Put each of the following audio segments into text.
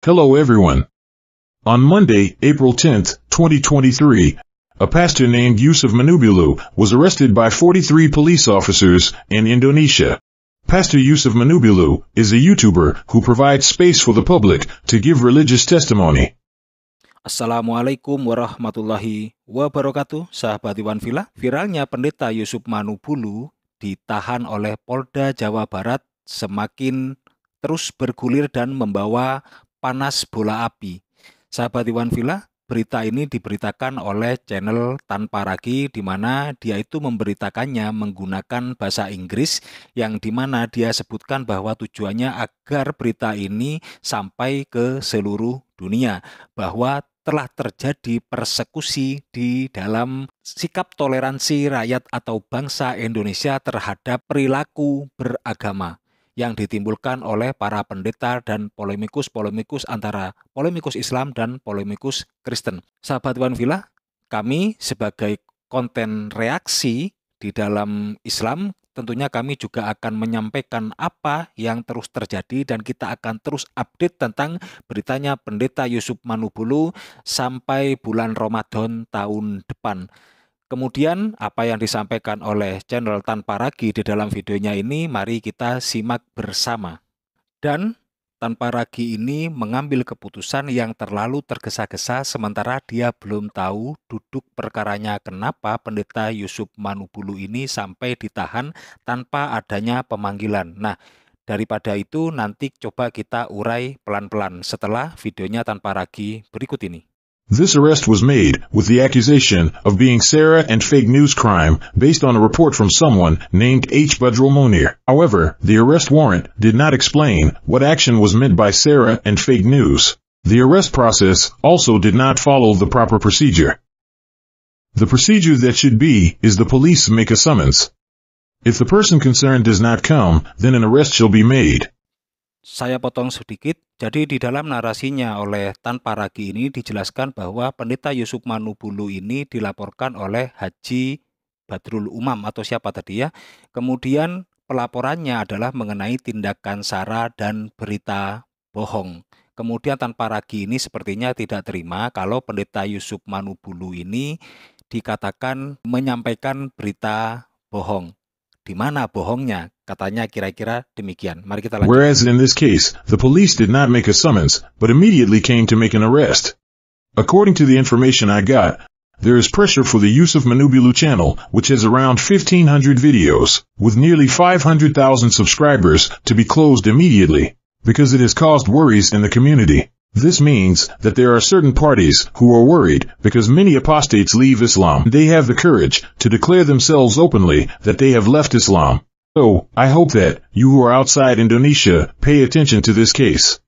Hello everyone. On Monday, April 10, 2023, a pastor named Yusuf Manubulu was arrested by 43 police officers in Indonesia. Pastor Yusuf Manubulu is a YouTuber who provides space for the public to give religious testimony. Assalamualaikum warahmatullahi wabarakatuh, sahabat Iwan Villa. Viralnya pendeta Yusuf Manubulu ditahan oleh Polda Jawa Barat semakin terus bergulir dan membawa panas bola api. Sahabat Iwan Villa, berita ini diberitakan oleh channel Tanpa Ragi di mana dia itu memberitakannya menggunakan bahasa Inggris yang di mana dia sebutkan bahwa tujuannya agar berita ini sampai ke seluruh dunia bahwa telah terjadi persekusi di dalam sikap toleransi rakyat atau bangsa Indonesia terhadap perilaku beragama yang ditimbulkan oleh para pendeta dan polemikus-polemikus antara polemikus Islam dan polemikus Kristen. Sahabat Villa, kami sebagai konten reaksi di dalam Islam tentunya kami juga akan menyampaikan apa yang terus terjadi dan kita akan terus update tentang beritanya Pendeta Yusuf Manubulu sampai bulan Ramadan tahun depan. Kemudian apa yang disampaikan oleh channel Tanpa Ragi di dalam videonya ini mari kita simak bersama. Dan Tanpa Ragi ini mengambil keputusan yang terlalu tergesa-gesa sementara dia belum tahu duduk perkaranya kenapa pendeta Yusuf Manubulu ini sampai ditahan tanpa adanya pemanggilan. Nah, daripada itu nanti coba kita urai pelan-pelan setelah videonya Tanpa Ragi berikut ini. This arrest was made with the accusation of being Sarah and fake news crime based on a report from someone named H. Budrell Monir. However, the arrest warrant did not explain what action was meant by Sarah and fake news. The arrest process also did not follow the proper procedure. The procedure that should be is the police make a summons. If the person concerned does not come, then an arrest shall be made. Saya potong sedikit. Jadi di dalam narasinya oleh Tan Paragi ini dijelaskan bahwa pendeta Yusuf Manubulu ini dilaporkan oleh Haji Badrul Umam atau siapa tadi ya. Kemudian pelaporannya adalah mengenai tindakan sara dan berita bohong. Kemudian Tan Paragi ini sepertinya tidak terima kalau pendeta Yusuf Manubulu ini dikatakan menyampaikan berita bohong. Di mana bohongnya? Katanya kira-kira demikian. Mari kita lanjut. Whereas in this case, the police did not make a summons, but immediately came to make an arrest. According to the information I got, there is pressure for the use of Manubulu channel, which has around 1500 videos, with nearly 500,000 subscribers, to be closed immediately, because it has caused worries in the community. This means that there are certain parties who are worried because many apostates leave Islam. They have the courage to declare themselves openly that they have left Islam. So, I hope that you who are outside Indonesia pay attention to this case.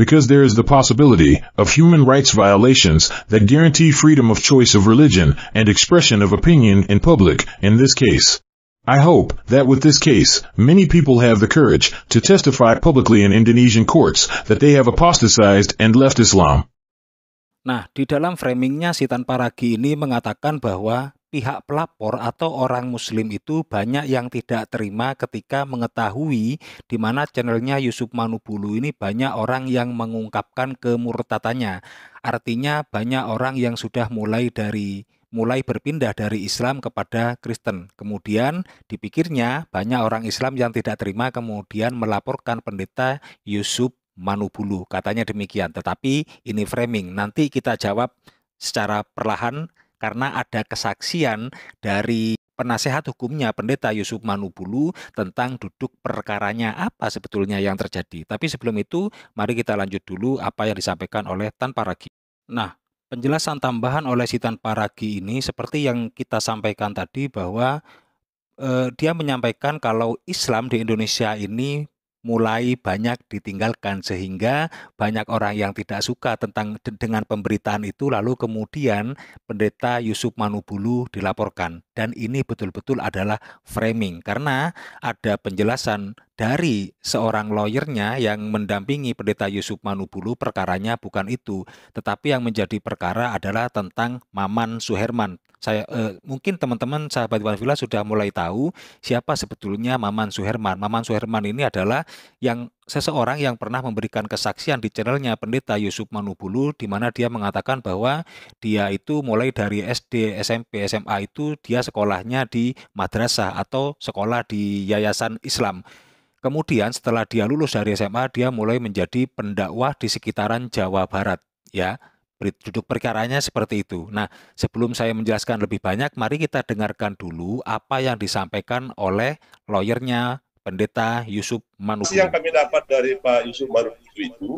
Because there is the possibility of human rights violations that guarantee freedom of choice of religion and expression of opinion in public in this case. I hope that with this case, many people have the courage to testify publicly in Indonesian courts that they have apostatized and left Islam. Nah, di dalam framingnya si Tanparagi ini mengatakan bahwa pihak pelapor atau orang muslim itu banyak yang tidak terima ketika mengetahui di mana channelnya Yusuf Manubulu ini banyak orang yang mengungkapkan kemurtatannya. Artinya banyak orang yang sudah mulai dari mulai berpindah dari Islam kepada Kristen. Kemudian dipikirnya banyak orang Islam yang tidak terima kemudian melaporkan pendeta Yusuf Manubulu. Katanya demikian, tetapi ini framing. Nanti kita jawab secara perlahan karena ada kesaksian dari penasehat hukumnya pendeta Yusuf Manubulu tentang duduk perkaranya apa sebetulnya yang terjadi. Tapi sebelum itu mari kita lanjut dulu apa yang disampaikan oleh Tan Paragi. Nah, penjelasan tambahan oleh si Tan Paragi ini seperti yang kita sampaikan tadi bahwa eh, dia menyampaikan kalau Islam di Indonesia ini mulai banyak ditinggalkan sehingga banyak orang yang tidak suka tentang dengan pemberitaan itu lalu kemudian pendeta Yusuf Manubulu dilaporkan dan ini betul-betul adalah framing karena ada penjelasan dari seorang lawyernya yang mendampingi pendeta Yusuf Manubulu perkaranya bukan itu tetapi yang menjadi perkara adalah tentang Maman Suherman saya eh, mungkin teman-teman sahabat Iwan Villa sudah mulai tahu siapa sebetulnya Maman Suherman. Maman Suherman ini adalah yang seseorang yang pernah memberikan kesaksian di channelnya Pendeta Yusuf Manubulu di mana dia mengatakan bahwa dia itu mulai dari SD, SMP, SMA itu dia sekolahnya di madrasah atau sekolah di yayasan Islam. Kemudian setelah dia lulus dari SMA dia mulai menjadi pendakwah di sekitaran Jawa Barat ya duduk perkaranya seperti itu. Nah, sebelum saya menjelaskan lebih banyak, mari kita dengarkan dulu apa yang disampaikan oleh lawyernya Pendeta Yusuf Manuku. Yang kami dapat dari Pak Yusuf Manuku itu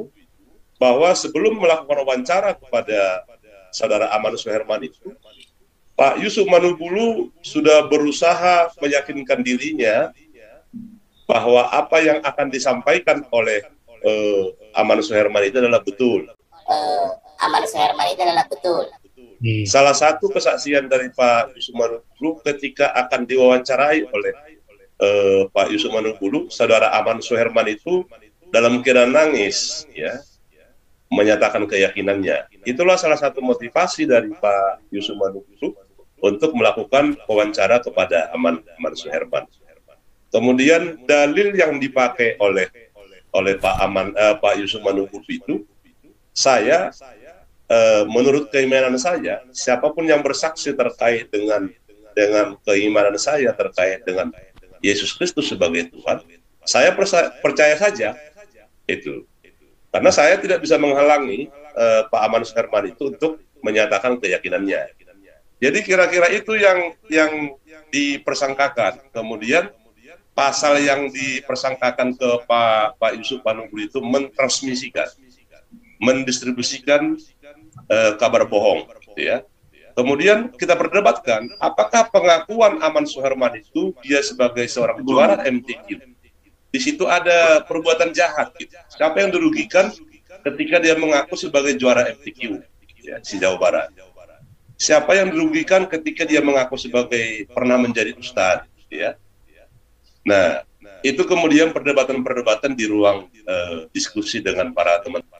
bahwa sebelum melakukan wawancara kepada saudara Amanus Herman itu, Pak Yusuf Manubulu sudah berusaha meyakinkan dirinya bahwa apa yang akan disampaikan oleh eh, Amanus Herman itu adalah betul. Uh Amar Suherman itu adalah betul. Hmm. Salah satu kesaksian dari Pak Yusuf Manungkulu ketika akan diwawancarai oleh eh, Pak Yusuf Manungkulu, saudara Aman Suherman itu dalam keadaan nangis, ya, menyatakan keyakinannya. Itulah salah satu motivasi dari Pak Yusuf Manungkulu untuk melakukan wawancara kepada Aman Aman Suherman. Kemudian dalil yang dipakai oleh oleh Pak Aman eh, Pak Yusuf Manungkulu itu saya Eh, menurut keimanan saya, siapapun yang bersaksi terkait dengan dengan keimanan saya terkait dengan Yesus Kristus sebagai Tuhan, saya percaya, saja itu. Karena saya tidak bisa menghalangi uh, Pak Amanus Sherman itu untuk menyatakan keyakinannya. Jadi kira-kira itu yang yang dipersangkakan. Kemudian pasal yang dipersangkakan ke Pak Pak Yusuf Panunggul itu mentransmisikan, mendistribusikan eh, kabar bohong gitu ya kemudian kita perdebatkan apakah pengakuan Aman Suherman itu dia sebagai seorang juara MTQ di situ ada perbuatan jahat gitu. siapa yang dirugikan ketika dia mengaku sebagai juara MTQ gitu ya, si Jawa Barat siapa yang dirugikan ketika dia mengaku sebagai pernah menjadi ustadz gitu ya nah itu kemudian perdebatan-perdebatan di ruang uh, diskusi dengan para teman-teman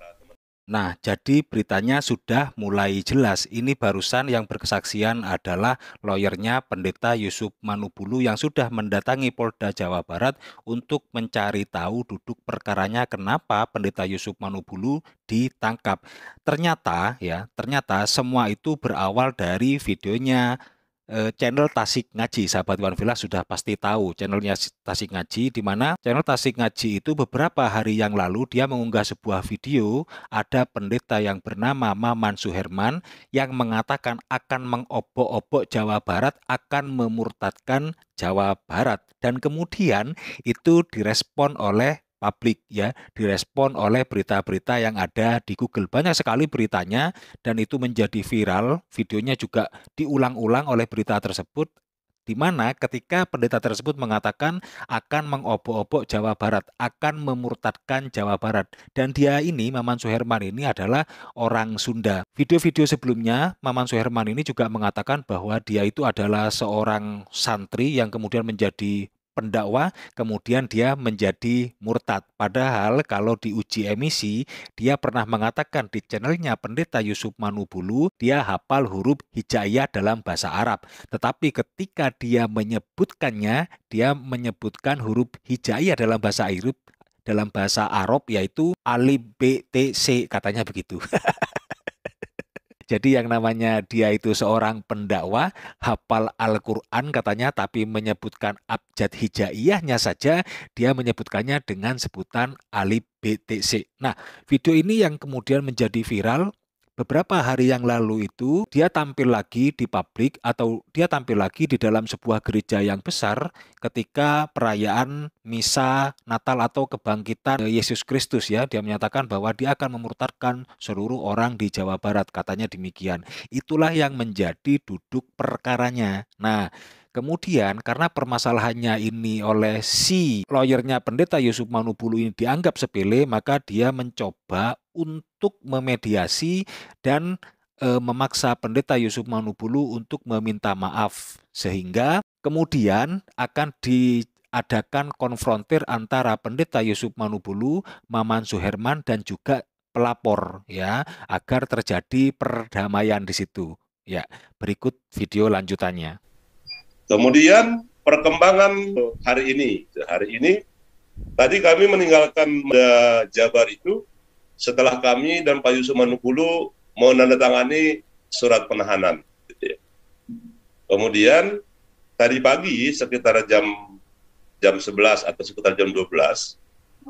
Nah, jadi beritanya sudah mulai jelas. Ini barusan yang berkesaksian adalah lawyernya Pendeta Yusuf Manubulu yang sudah mendatangi Polda Jawa Barat untuk mencari tahu duduk perkaranya kenapa Pendeta Yusuf Manubulu ditangkap. Ternyata ya, ternyata semua itu berawal dari videonya Eh, channel Tasik Ngaji. Sahabat Iwan Villa sudah pasti tahu channelnya Tasik Ngaji, di mana channel Tasik Ngaji itu beberapa hari yang lalu dia mengunggah sebuah video ada pendeta yang bernama Maman Suherman yang mengatakan akan mengobok-obok Jawa Barat, akan memurtadkan Jawa Barat. Dan kemudian itu direspon oleh publik ya direspon oleh berita-berita yang ada di Google banyak sekali beritanya dan itu menjadi viral videonya juga diulang-ulang oleh berita tersebut di mana ketika pendeta tersebut mengatakan akan mengobok-obok Jawa Barat, akan memurtadkan Jawa Barat. Dan dia ini, Maman Suherman ini adalah orang Sunda. Video-video sebelumnya, Maman Suherman ini juga mengatakan bahwa dia itu adalah seorang santri yang kemudian menjadi pendakwa kemudian dia menjadi murtad. Padahal kalau diuji emisi, dia pernah mengatakan di channelnya Pendeta Yusuf Manubulu, dia hafal huruf hijaiyah dalam bahasa Arab. Tetapi ketika dia menyebutkannya, dia menyebutkan huruf hijaiyah dalam bahasa Arab, dalam bahasa Arab yaitu alif b katanya begitu. Jadi yang namanya dia itu seorang pendakwah hafal Al-Quran katanya, tapi menyebutkan abjad hijaiyahnya saja, dia menyebutkannya dengan sebutan Ali BTC. Nah, video ini yang kemudian menjadi viral beberapa hari yang lalu itu dia tampil lagi di publik atau dia tampil lagi di dalam sebuah gereja yang besar ketika perayaan misa Natal atau kebangkitan Yesus Kristus ya dia menyatakan bahwa dia akan memurtadkan seluruh orang di Jawa Barat katanya demikian itulah yang menjadi duduk perkaranya nah Kemudian karena permasalahannya ini oleh si lawyernya pendeta Yusuf Manubulu ini dianggap sepele, maka dia mencoba untuk memediasi dan e, memaksa pendeta Yusuf Manubulu untuk meminta maaf sehingga kemudian akan diadakan konfrontir antara pendeta Yusuf Manubulu, Maman Suherman dan juga pelapor ya agar terjadi perdamaian di situ. Ya, berikut video lanjutannya. Kemudian perkembangan hari ini, hari ini tadi kami meninggalkan Jabar itu setelah kami dan Pak Yusuf Manukulu menandatangani surat penahanan. Gitu ya. Kemudian tadi pagi sekitar jam jam 11 atau sekitar jam 12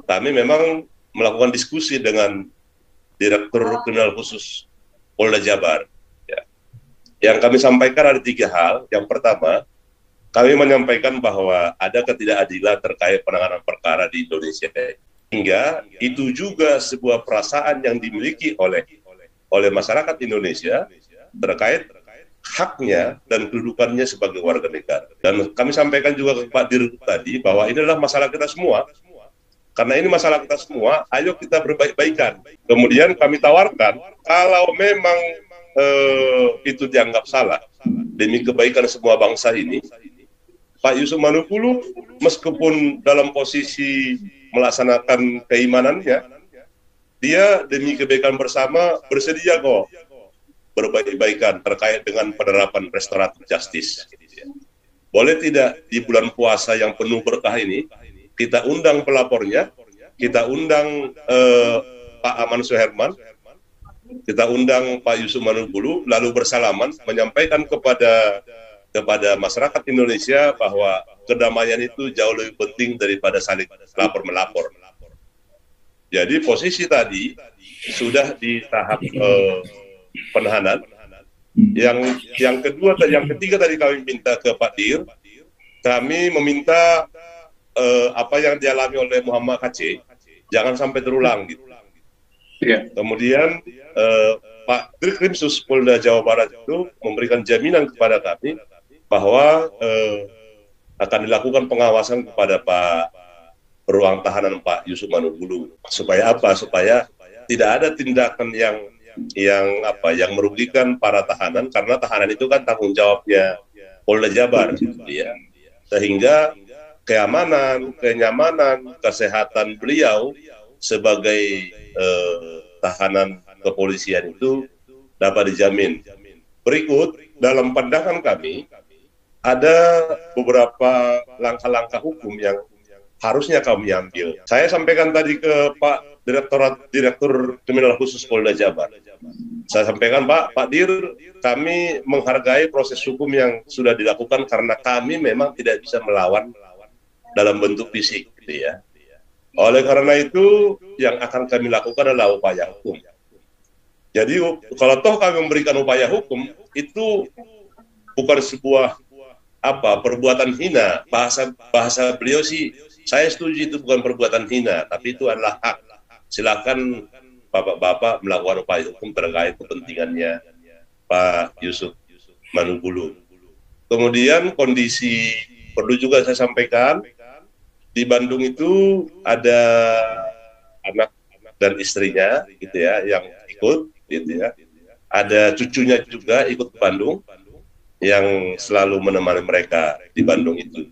kami memang melakukan diskusi dengan Direktur Kriminal Khusus Polda Jabar. Ya. Yang kami sampaikan ada tiga hal. Yang pertama, kami menyampaikan bahwa ada ketidakadilan terkait penanganan perkara di Indonesia sehingga itu juga sebuah perasaan yang dimiliki oleh oleh masyarakat Indonesia terkait haknya dan kedudukannya sebagai warga negara. Dan kami sampaikan juga ke Pak Dirut tadi bahwa ini adalah masalah kita semua. Karena ini masalah kita semua, ayo kita berbaik-baikan. Kemudian kami tawarkan kalau memang eh, itu dianggap salah demi kebaikan semua bangsa ini, Pak Yusuf Manukulu meskipun dalam posisi melaksanakan keimanannya, dia demi kebaikan bersama bersedia kok berbaik-baikan terkait dengan penerapan restoratif justice. Boleh tidak di bulan puasa yang penuh berkah ini, kita undang pelapornya, kita undang eh, Pak Aman Suherman, kita undang Pak Yusuf Manubulu, lalu bersalaman menyampaikan kepada kepada masyarakat Indonesia bahwa kedamaian itu jauh lebih penting daripada saling lapor melapor. Jadi posisi tadi sudah di tahap eh, penahanan. Yang yang kedua yang ketiga tadi kami minta ke Pak Dir, kami meminta eh, apa yang dialami oleh Muhammad KC jangan sampai terulang gitu. Iya. Kemudian eh, Pak Dirkrimsus Polda Jawa Barat itu memberikan jaminan kepada kami bahwa eh, akan dilakukan pengawasan kepada Pak ruang tahanan Pak Yusuf Manugulu supaya apa supaya tidak ada tindakan yang yang apa yang merugikan para tahanan karena tahanan itu kan tanggung jawabnya Polda Jabar ya sehingga keamanan kenyamanan kesehatan beliau sebagai eh, tahanan kepolisian itu dapat dijamin berikut dalam pandangan kami ada beberapa langkah-langkah hukum yang harusnya kami ambil. Saya sampaikan tadi ke Pak Direktorat Direktur Kriminal Khusus Polda Jabar. Saya sampaikan Pak, Pak Dir, kami menghargai proses hukum yang sudah dilakukan karena kami memang tidak bisa melawan dalam bentuk fisik, gitu ya. Oleh karena itu, yang akan kami lakukan adalah upaya hukum. Jadi kalau toh kami memberikan upaya hukum, itu bukan sebuah apa perbuatan hina bahasa bahasa beliau sih saya setuju itu bukan perbuatan hina tapi itu adalah hak silakan bapak-bapak melakukan upaya hukum terkait kepentingannya Pak Yusuf Manubulu kemudian kondisi perlu juga saya sampaikan di Bandung itu ada anak dan istrinya gitu ya yang ikut gitu ya ada cucunya juga ikut ke Bandung yang selalu menemani mereka di Bandung itu.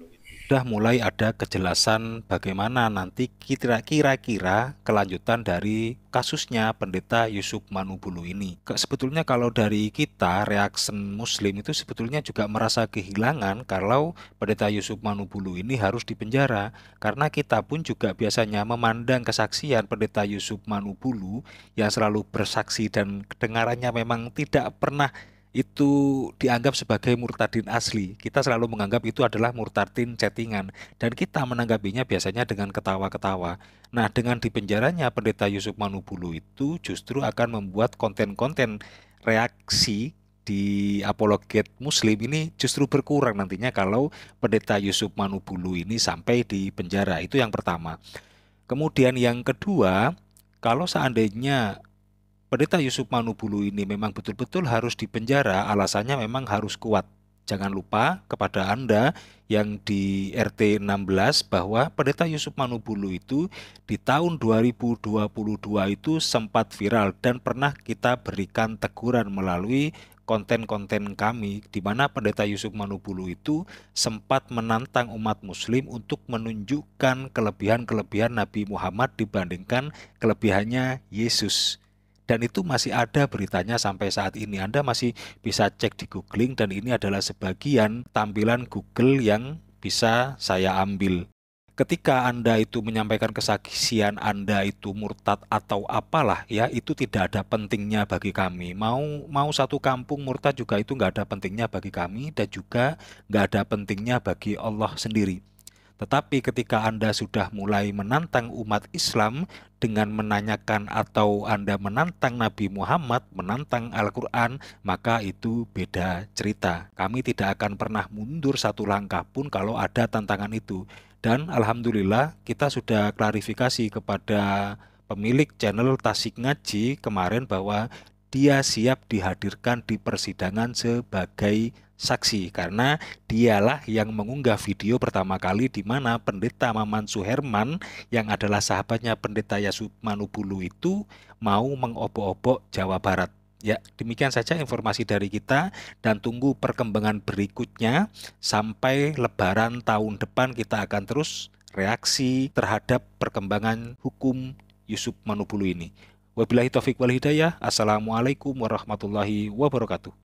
Sudah mulai ada kejelasan bagaimana nanti kira-kira kelanjutan dari kasusnya pendeta Yusuf Manubulu ini. Sebetulnya kalau dari kita reaksi muslim itu sebetulnya juga merasa kehilangan kalau pendeta Yusuf Manubulu ini harus dipenjara karena kita pun juga biasanya memandang kesaksian pendeta Yusuf Manubulu yang selalu bersaksi dan kedengarannya memang tidak pernah itu dianggap sebagai murtadin asli. Kita selalu menganggap itu adalah murtadin chattingan dan kita menanggapinya biasanya dengan ketawa-ketawa. Nah, dengan dipenjaranya pendeta Yusuf Manubulu itu justru akan membuat konten-konten reaksi di apologet muslim ini justru berkurang nantinya kalau pendeta Yusuf Manubulu ini sampai di penjara. Itu yang pertama. Kemudian yang kedua, kalau seandainya Pendeta Yusuf Manubulu ini memang betul-betul harus dipenjara, alasannya memang harus kuat. Jangan lupa kepada Anda yang di RT 16 bahwa Pendeta Yusuf Manubulu itu di tahun 2022 itu sempat viral dan pernah kita berikan teguran melalui konten-konten kami di mana Pendeta Yusuf Manubulu itu sempat menantang umat muslim untuk menunjukkan kelebihan-kelebihan Nabi Muhammad dibandingkan kelebihannya Yesus dan itu masih ada beritanya sampai saat ini. Anda masih bisa cek di Googling dan ini adalah sebagian tampilan Google yang bisa saya ambil. Ketika Anda itu menyampaikan kesaksian Anda itu murtad atau apalah ya itu tidak ada pentingnya bagi kami. Mau mau satu kampung murtad juga itu nggak ada pentingnya bagi kami dan juga nggak ada pentingnya bagi Allah sendiri. Tetapi ketika Anda sudah mulai menantang umat Islam dengan menanyakan atau Anda menantang Nabi Muhammad, menantang Al-Quran, maka itu beda cerita. Kami tidak akan pernah mundur satu langkah pun kalau ada tantangan itu. Dan Alhamdulillah kita sudah klarifikasi kepada pemilik channel Tasik Ngaji kemarin bahwa dia siap dihadirkan di persidangan sebagai saksi karena dialah yang mengunggah video pertama kali di mana pendeta Maman Suherman yang adalah sahabatnya pendeta Yasub Manubulu itu mau mengobok-obok Jawa Barat. Ya, demikian saja informasi dari kita dan tunggu perkembangan berikutnya sampai lebaran tahun depan kita akan terus reaksi terhadap perkembangan hukum Yusuf Manubulu ini. Wabillahi taufik wal hidayah. Assalamualaikum warahmatullahi wabarakatuh.